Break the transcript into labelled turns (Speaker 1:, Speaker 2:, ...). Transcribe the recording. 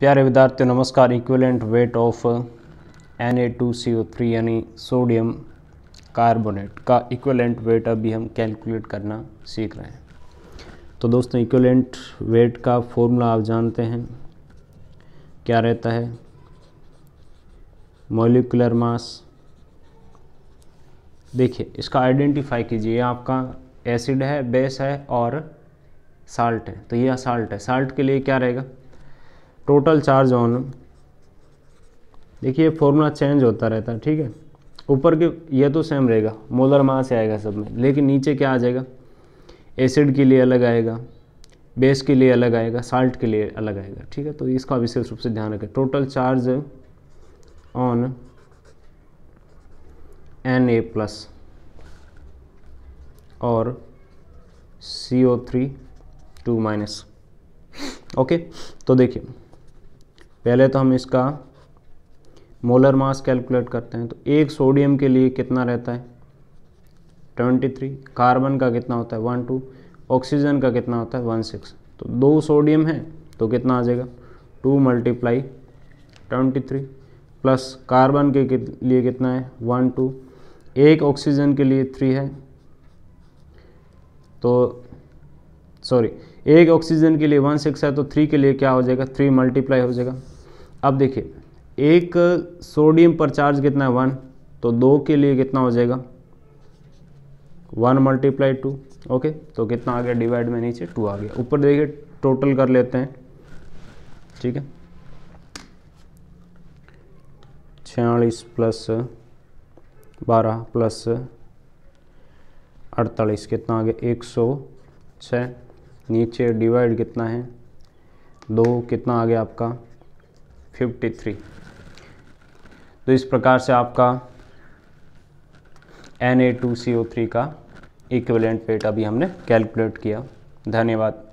Speaker 1: प्यारे विद्यार्थियों नमस्कार equivalent weight of N A two C O three यानी सोडियम कार्बोनेट का इक्विवेलेंट वेट अभी हम कैलकुलेट करना सीख रहे हैं तो दोस्तों इक्विवेलेंट वेट का फॉर्मूला आप जानते हैं क्या रहता है मोलिकुलर मास देखिए इसका आइडेंटिफाई कीजिए आपका एसिड है बेस है और साल्ट है तो यह साल्ट है साल्ट के लिए क्या रहेगा टोटल चार्ज ऑन देखिए फॉर्मूला चेंज होता रहता है ठीक है ऊपर के ये तो सेम रहेगा मोलर मास आएगा सब में लेकिन नीचे क्या आ जाएगा एसिड के लिए अलग आएगा बेस के लिए अलग आएगा साल्ट के लिए अलग आएगा ठीक है तो इसका विशेष रूप से ध्यान रखें total charge on N A plus और C O three two minus okay तो देखिए पहले तो हम इसका मोलर मास कैलकुलेट करते हैं तो एक सोडियम के लिए कितना रहता है 23 कार्बन का कितना होता है वन टू ऑक्सीजन का कितना होता है वन सिक्स तो दो सोडियम है तो कितना आ जाएगा two multiply twenty three plus carbon के लिए कितना है वन टू एक ऑक्सीजन के लिए थ्री है तो सॉरी एक ऑक्सीजन के लिए वन सिक्स है तो थ्री के लिए क्या हो जाएगा थ्री मल्टीप्लाई हो जाएगा अब देखिए एक सोडियम पर चार्ज कितना है वन तो दो के लिए कितना हो जाएगा वन मल्टीप्लाई टू ओके तो कितना आ गया डिवाइड में नीचे टू आ गया ऊपर देखिए टोटल कर लेते हैं ठीक है छियालीस प्लस बारह प्लस अड़तालीस कितना आ गया एक सौ छः नीचे डिवाइड कितना है दो कितना आ गया आपका 53 तो इस प्रकार से आपका Na2CO3 का इक्विवेलेंट वेट अभी हमने कैलकुलेट किया धन्यवाद